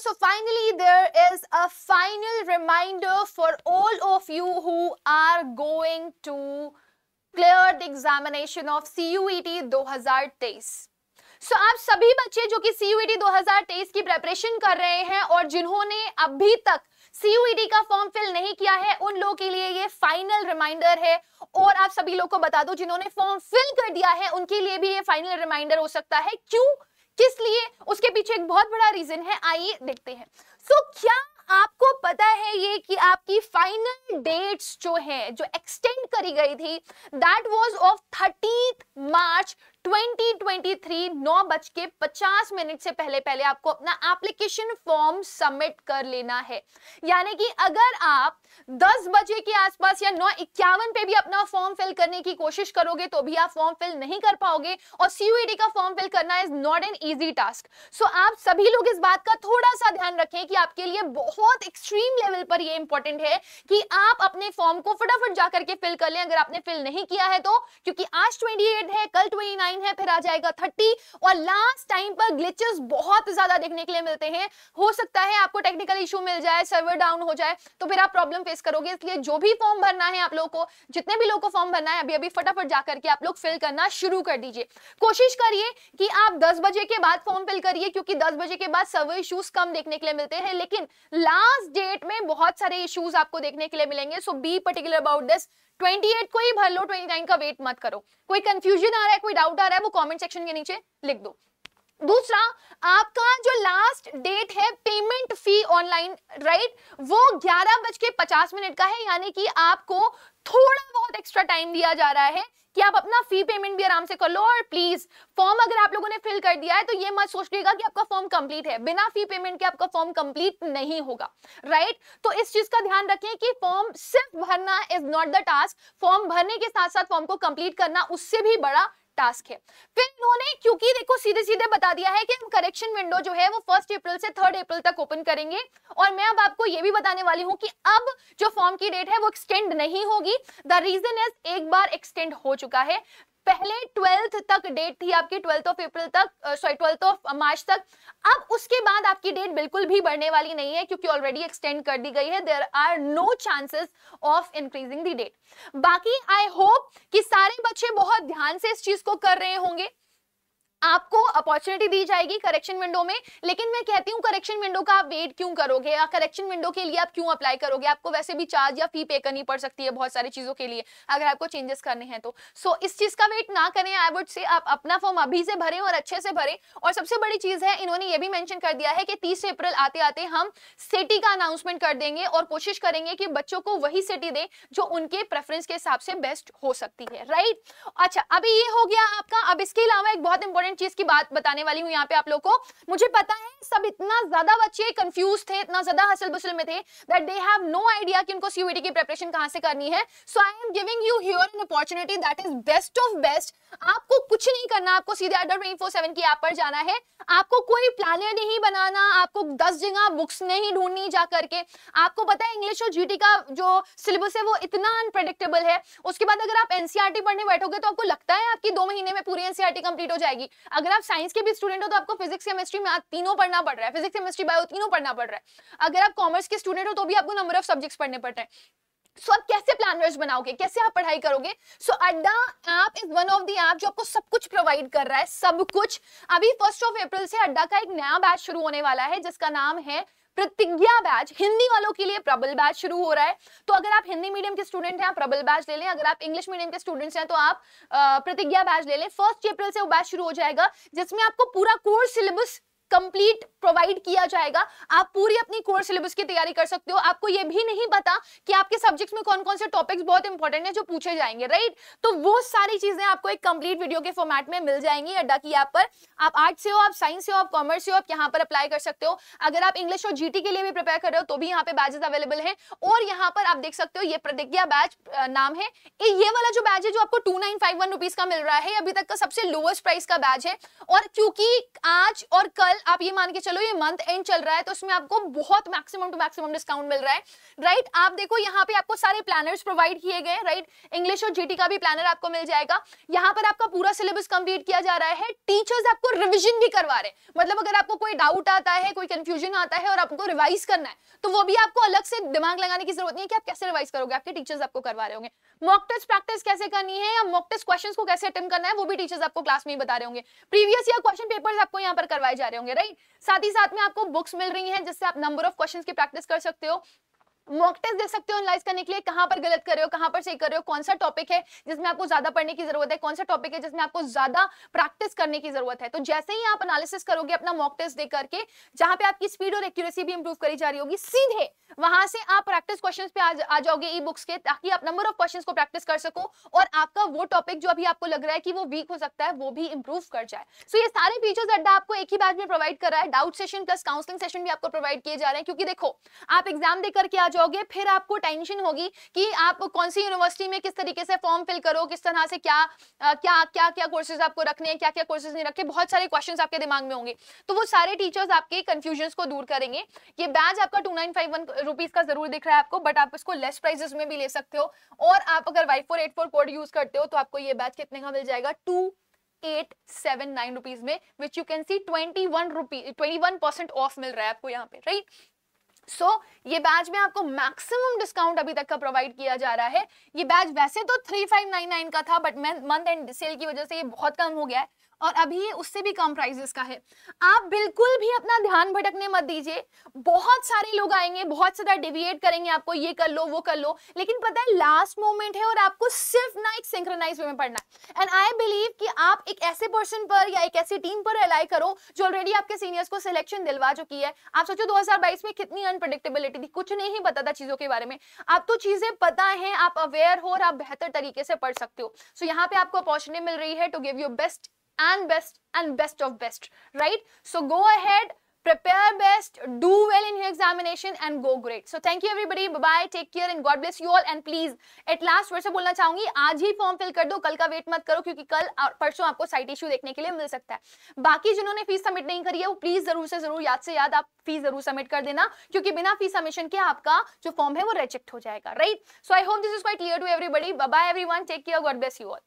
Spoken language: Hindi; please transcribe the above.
And so finally, there is a final reminder for all of you who are going to clear the examination of CUET 2023. So so, आप सभी बच्चे जो कि सीयूईटी 2023 e की प्रेपरेशन कर रहे हैं और जिन्होंने अभी तक सीयूईटी e का फॉर्म फिल नहीं किया है उन लोगों के लिए ये फाइनल रिमाइंडर है और आप सभी लोगों को बता दो जिन्होंने फॉर्म फिल कर दिया है उनके लिए भी ये फाइनल रिमाइंडर हो सकता है क्यों किस लिए उसके पीछे एक बहुत बड़ा रीजन है आइए देखते हैं सो so, क्या आपको पता है ये कि आपकी फाइनल डेट्स जो है जो एक्सटेंड करी गई थी that was of thirtieth March 2023 बज के पचास मिनट से पहले पहले आपको अपना एप्लीकेशन फॉर्म सबमिट कर लेना है यानी कि अगर आप 10 बजे के आसपास या नौ इक्यावन पे भी अपना फॉर्म फिल करने की कोशिश करोगे तो भी आप फॉर्म फिल नहीं कर पाओगे और सीयूईडी e का फॉर्म फिल करना is not an easy task so आप सभी लोग इस बात का थोड़ा सा ध्यान रखें कि आपके लिए बहुत एक्सट्रीम लेवल पर यह इंपॉर्टेंट है कि आप अपने फॉर्म को फटाफट जाकर के फिल कर लें अगर आपने फिल नहीं किया है तो क्योंकि आज ट्वेंटी है कल ट्वेंटी 39 है फिर आ जाएगा 30 और लास्ट टाइम पर ग्लिचेस बहुत ज्यादा देखने के लिए मिलते हैं हो सकता है आपको टेक्निकल इशू मिल जाए सर्वर डाउन हो जाए तो फिर आप प्रॉब्लम फेस करोगे इसलिए जो भी फॉर्म भरना है आप लोगों को जितने भी लोगों को फॉर्म भरना है अभी अभी फटाफट जाकर के आप लोग फिल करना शुरू कर दीजिए कोशिश करिए कि आप दस बजे के बाद फॉर्म फिल करिए क्योंकि दस बजे के बाद सर्वर इशूज कम देखने के लिए मिलते हैं लेकिन लास्ट डेट में बहुत सारे इशूज आपको देखने के लिए मिलेंगे so be particular about this 28 को ही भर लो 29 का वेट मत करो कोई कंफ्यूजन आ रहा है कोई डाउट डाउट आ रहा है वो कॉमेंट सेक्शन के नीचे लिख दो दूसरा आपका जो लास्ट डेट है पेमेंट फी ऑनलाइन राइट वो ग्यारह बज के पचास मिनट का है यानी कि आपको थोड़ा बहुत एक्स्ट्रा टाइम दिया जा रहा है कि आप अपना फी पेमेंट भी आराम से कर लो और प्लीज फॉर्म अगर आप लोगों ने फिल कर दिया है तो ये मत सोच लीजिएगा कि आपका फॉर्म कंप्लीट है बिना फी पेमेंट के आपका फॉर्म कंप्लीट नहीं होगा राइट तो इस चीज का ध्यान रखें कि फॉर्म सिर्फ भरना is not the task form भरने के साथ साथ फॉर्म को कंप्लीट करना उससे भी बड़ा टास्क है फिर इन्होंने क्योंकि देखो सीधे सीधे बता दिया है कि हम करेक्शन विंडो जो है वो फर्स्ट अप्रैल से थर्ड अप्रैल तक ओपन करेंगे और मैं अब आपको ये भी बताने वाली हूँ कि अब जो फॉर्म की डेट है वो एक्सटेंड नहीं होगी द रीजन इज एक बार एक्सटेंड हो चुका है पहले ट्वेल्थ तक डेट थी आपकी ट्वेल्थ ऑफ अप्रैल तक सॉरी ट्वेल्थ ऑफ मार्च तक अब उसके बाद आपकी डेट बिल्कुल भी बढ़ने वाली नहीं है क्योंकि ऑलरेडी एक्सटेंड कर दी गई है there are no chances of increasing the date बाकी आई होप कि सारे बच्चे बहुत ध्यान से इस चीज को कर रहे होंगे आपको अपॉर्चुनिटी दी जाएगी करेक्शन विंडो में लेकिन मैं कहती हूँ करेक्शन विंडो का आप वेट क्यों करोगे या करेक्शन विंडो के लिए आप क्यों अप्लाई करोगे आपको वैसे भी चार्ज या फी पे करनी पड़ सकती है बहुत सारी चीज़ों के लिए अगर आपको चेंजेस करने हैं तो सो so, इस चीज़ का वेट ना करें आई वुड से आप अपना फॉर्म अभी से भरें और अच्छे से भरें और सबसे बड़ी चीज़ है इन्होंने ये भी मैंशन कर दिया है कि तीस अप्रैल आते आते हम सिटी का अनाउंसमेंट कर देंगे और कोशिश करेंगे कि बच्चों को वही सिटी दें जो उनके प्रेफरेंस के हिसाब से बेस्ट हो सकती है राइट अच्छा अभी ये हो गया आपका अब इसके अलावा एक बहुत इंपॉर्टेंट इंपॉर्टेंट चीज की बात बताने वाली हूँ यहाँ पे आप लोग को मुझे पता है सब इतना ज्यादा बच्चे कंफ्यूज थे इतना ज्यादा हसल बुसल में थे that they have no idea कि उनको सीयूईटी की प्रिपरेशन कहां से करनी है so I am giving you here an opportunity that is best of best आपको कुछ नहीं करना आपको सीधे अडर ट्वेंटी की ऐप पर जाना है आपको कोई प्लानर नहीं बनाना आपको दस जगह बुक्स नहीं ढूंढनी जा करके आपको पता है इंग्लिश और जीटी का जो सिलेबस है वो इतना अनप्रेडिक्टेबल है उसके बाद अगर आप एनसीआरटी e पढ़ने बैठोगे तो आपको लगता है आपकी दो महीने में पूरी एनसीआरटी कंप्लीट e हो जाएगी अगर आप साइंस के भी स्टूडेंट हो तो आपको फिजिक्स केमिस्ट्री में तीनों पढ़ना पड़ रहा है फिजिक्स केमिस्ट्री बायो तीनों पढ़ना पड़ रहा है अगर आप कॉमर्स के स्टूडेंट हो तो भी आपको नंबर ऑफ सब्जेक्ट्स पढ़ने पड़ रहे हैं सो so, आप कैसे प्लानर्स बनाओगे कैसे आप पढ़ाई करोगे so Adda app is one of the app जो आपको सब कुछ प्रोवाइड कर रहा है सब कुछ अभी फर्स्ट ऑफ अप्रैल से अड्डा का एक नया बैच शुरू होने वाला है जिसका नाम है प्रतिज्ञा बैच हिंदी वालों के लिए प्रबल बैच शुरू हो रहा है तो अगर आप हिंदी मीडियम के स्टूडेंट हैं आप प्रबल बैच ले लें अगर आप इंग्लिश मीडियम के स्टूडेंट्स हैं तो आप प्रतिज्ञा बैच ले लें फर्स्ट अप्रैल से वो बैच शुरू हो जाएगा जिसमें आपको पूरा कोर्स सिलेबस कंप्लीट प्रोवाइड किया जाएगा आप पूरी अपनी कोर्स सिलेबस की तैयारी कर सकते हो आपको यह भी नहीं पता कि आपके सब्जेक्ट्स में कौन कौन से टॉपिक्स बहुत इंपॉर्टेंट है जो पूछे जाएंगे राइट तो वो सारी चीजें आपको एक कंप्लीट वीडियो के फॉर्मेट में मिल जाएंगी अड्डा की ऐप पर आप आर्ट से हो आप साइंस से हो आप कॉमर्स से हो आप यहाँ पर अप्लाई कर सकते हो अगर आप इंग्लिश और जीटी के लिए भी प्रिपेयर कर रहे हो तो भी यहाँ पे बैचेस अवेलेबल है और यहाँ पर आप देख सकते हो ये प्रतिज्ञा बैच नाम है ये वाला जो बैच है जो आपको टू नाइन का मिल रहा है अभी तक का सबसे लोएस्ट प्राइस का बैच है और क्योंकि आज और कल आप ये मान के चलो ये मंथ एंड चल रहा है तो उसमें आपको बहुत मैक्सिमम टू मैक्सिमम डिस्काउंट मिल रहा है राइट right? आप देखो यहाँ पे आपको सारे प्लानर्स प्रोवाइड किए गए राइट इंग्लिश और जीटी का भी प्लानर आपको मिल जाएगा यहाँ पर आपका पूरा सिलेबस कंप्लीट किया जा रहा है टीचर्स आपको रिविजन भी करवा रहे हैं मतलब अगर आपको कोई डाउट आता है कोई कंफ्यूजन आता है और आपको रिवाइज करना है तो वो भी आपको अलग से दिमाग लगाने की जरूरत नहीं है कि आप कैसे रिवाइज करोगे आपके टीचर्स आपको करवा रहे होंगे मॉक टेस्ट प्रैक्टिस कैसे करनी है या मॉक टेस्ट क्वेश्चंस को कैसे अटेम्प्ट करना है वो भी टीचर्स आपको क्लास में ही बता रहे होंगे प्रीवियस ईयर क्वेश्चन पेपर्स आपको यहाँ पर करवाए जा रहे होंगे होंगे राइट साथ ही साथ में आपको बुक्स मिल रही हैं जिससे आप नंबर ऑफ क्वेश्चंस की प्रैक्टिस कर सकते हो मॉक टेस्ट देख सकते हो एनालाइज करने के लिए कहां पर गलत कर रहे हो कहां पर सही कर रहे हो कौन सा टॉपिक है जिसमें आपको ज्यादा पढ़ने की जरूरत है कौन सा टॉपिक है जिसमें आपको ज्यादा प्रैक्टिस करने की जरूरत है तो जैसे ही आप एनालिसिस करोगे अपना मॉक टेस्ट देख करके जहां पे आपकी स्पीड और एक्यूरेसी भी इंप्रूव करी जा रही होगी सीधे वहां से आप प्रैक्टिस क्वेश्चन पे आ, आ जाओगे ई बुक्स के ताकि आप नंबर ऑफ क्वेश्चन को प्रैक्टिस कर सको और आपका वो टॉपिक जो अभी आपको लग रहा है कि वो वीक हो सकता है वो भी इंप्रूव कर जाए सो ये सारे फीचर्स अड्डा आपको एक ही बैच में प्रोवाइड कर रहा है doubt session plus counselling session भी आपको प्रोवाइड किए जा रहे हैं क्योंकि देखो आप एग्जाम देकर के आ जाओ जाओगे फिर आपको टेंशन होगी कि आप कौन सी यूनिवर्सिटी में किस तरीके से फॉर्म फिल करो किस तरह से क्या आ, क्या क्या क्या कोर्सेज आपको रखने हैं क्या क्या कोर्सेज नहीं रखे बहुत सारे क्वेश्चन आपके दिमाग में होंगे तो वो सारे टीचर्स आपके कंफ्यूजन को दूर करेंगे ये बैच आपका टू नाइन का जरूर दिख रहा है आपको बट आप इसको लेस प्राइजेस में भी ले सकते हो और आप अगर वाई कोड यूज करते हो तो आपको ये बैच कितने का मिल जाएगा two eight seven nine rupees में which you can see twenty one rupees twenty one percent off मिल रहा है आपको यहाँ पे राइट right? सो so, ये बैच में आपको मैक्सिमम डिस्काउंट अभी तक का प्रोवाइड किया जा रहा है ये बैच वैसे तो 3599 का था बट मंथ एंड सेल की वजह से ये बहुत कम हो गया है और अभी ये उससे भी कम प्राइजेस का है आप बिल्कुल भी अपना ध्यान भटकने मत दीजिए बहुत सारे लोग आएंगे बहुत ज्यादा डिविएट करेंगे आपको ये कर लो वो कर लो लेकिन पता है लास्ट मोमेंट है और आपको सिर्फ ना एक सिंक्रोनाइज वे में पढ़ना है एंड आई बिलीव कि आप एक ऐसे पर्सन पर या एक ऐसी टीम पर अलाई करो जो ऑलरेडी आपके सीनियर्स को सिलेक्शन दिलवा चुकी है आप सोचो दो में कितनी अनप्रडिक्टेबिलिटी थी कुछ नहीं पता था चीजों के बारे में आप तो चीजें पता है आप अवेयर हो और आप बेहतर तरीके से पढ़ सकते हो सो so, यहाँ पे आपको अपॉर्चुनिटी मिल रही है to give you best and best and best of best right so go ahead prepare best do well in your examination and go great so thank you everybody bye bye take care and god bless you all and please at last फिर से बोलना चाहूंगी आज ही फॉर्म फिल कर दो कल का वेट मत करो क्योंकि कल और परसों आपको साइट इश्यू देखने के लिए मिल सकता है बाकी जिन्होंने फीस सबमिट नहीं करी है वो प्लीज जरूर से जरूर याद से याद आप फीस जरूर सबमिट कर देना क्योंकि बिना फीस सबमिशन के आपका जो फॉर्म है वो रिजेक्ट हो जाएगा right so I hope this is quite clear to everybody bye bye everyone take care God bless you all